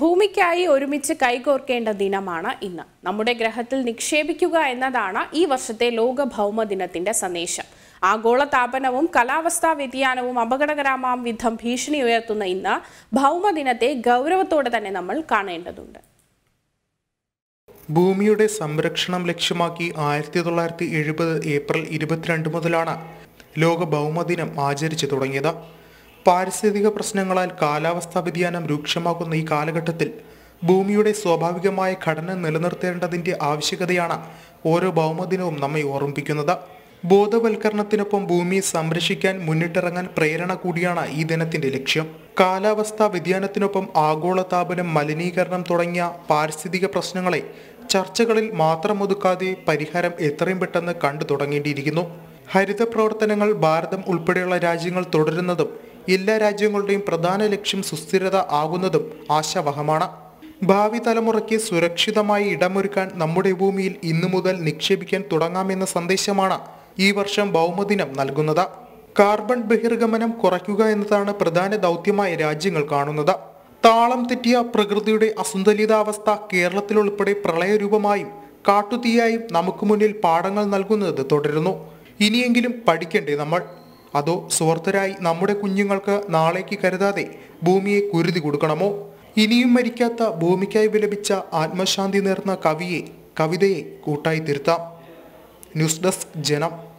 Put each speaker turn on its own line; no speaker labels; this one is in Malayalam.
ഭൂമിക്കായി ഒരുമിച്ച് കൈകോർക്കേണ്ട ദിനമാണ് ഇന്ന് നമ്മുടെ ഗ്രഹത്തിൽ നിക്ഷേപിക്കുക എന്നതാണ് ഈ വർഷത്തെ ലോക ഭൗമ ദിനത്തിന്റെ സന്ദേശം ആഗോള താപനവും കാലാവസ്ഥാ വ്യതിയാനവും അപകടകരമാം വിധം ഭീഷണി ഉയർത്തുന്ന ഇന്ന് ഭൗമ ദിനത്തെ ഗൗരവത്തോടെ തന്നെ നമ്മൾ കാണേണ്ടതുണ്ട്
ഭൂമിയുടെ സംരക്ഷണം ലക്ഷ്യമാക്കി ആയിരത്തി തൊള്ളായിരത്തി എഴുപത് ഏപ്രിൽ ഇരുപത്തിരണ്ട് മുതലാണ് ലോക ഭൗമദിനം ആചരിച്ചു തുടങ്ങിയത് പാരിസ്ഥിതിക പ്രശ്നങ്ങളാൽ കാലാവസ്ഥാ വ്യതിയാനം രൂക്ഷമാകുന്ന ഈ കാലഘട്ടത്തിൽ ഭൂമിയുടെ സ്വാഭാവികമായ ഘടന നിലനിർത്തേണ്ടതിൻ്റെ ആവശ്യകതയാണ് ഓരോ ഭൗമദിനവും നമ്മെ ഓർമ്മിപ്പിക്കുന്നത് ബോധവൽക്കരണത്തിനൊപ്പം ഭൂമി സംരക്ഷിക്കാൻ മുന്നിട്ടിറങ്ങാൻ പ്രേരണ കൂടിയാണ് ഈ ദിനത്തിന്റെ ലക്ഷ്യം കാലാവസ്ഥാ വ്യതിയാനത്തിനൊപ്പം ആഗോളതാപനം മലിനീകരണം തുടങ്ങിയ പാരിസ്ഥിതിക പ്രശ്നങ്ങളെ ചർച്ചകളിൽ മാത്രം ഒതുക്കാതെ പരിഹാരം എത്രയും പെട്ടെന്ന് കണ്ടു തുടങ്ങേണ്ടിയിരിക്കുന്നു ഹരിത പ്രവർത്തനങ്ങൾ ഭാരതം ഉൾപ്പെടെയുള്ള രാജ്യങ്ങൾ തുടരുന്നതും എല്ലാ രാജ്യങ്ങളുടെയും പ്രധാന ലക്ഷ്യം സുസ്ഥിരത ആകുന്നതും ആശാവഹമാണ് ഭാവി തലമുറയ്ക്ക് സുരക്ഷിതമായി ഇടമൊരുക്കാൻ നമ്മുടെ ഭൂമിയിൽ ഇന്നു മുതൽ നിക്ഷേപിക്കാൻ തുടങ്ങാമെന്ന സന്ദേശമാണ് ഈ വർഷം ഭൗമദിനം നൽകുന്നത് കാർബൺ ബഹിർഗമനം കുറയ്ക്കുക എന്നതാണ് പ്രധാന ദൗത്യമായി രാജ്യങ്ങൾ കാണുന്നത് താളം തെറ്റിയ പ്രകൃതിയുടെ അസന്തുലിതാവസ്ഥ കേരളത്തിലുൾപ്പെടെ പ്രളയരൂപമായും കാട്ടുതീയായും നമുക്ക് മുന്നിൽ പാഠങ്ങൾ നൽകുന്നത് തുടരുന്നു ഇനിയെങ്കിലും പഠിക്കണ്ടേ നമ്മൾ അതോ സുഹൃത്തരായി നമ്മുടെ കുഞ്ഞുങ്ങൾക്ക് നാളേക്ക് കരുതാതെ ഭൂമിയെ കുരുതി കൊടുക്കണമോ ഇനിയും മരിക്കാത്ത ഭൂമിക്കായി വിലപിച്ച ആത്മശാന്തി നേർന്ന കവിയെ കവിതയെ കൂട്ടായി തിരുത്താം ന്യൂസ് ഡെസ്ക് ജനം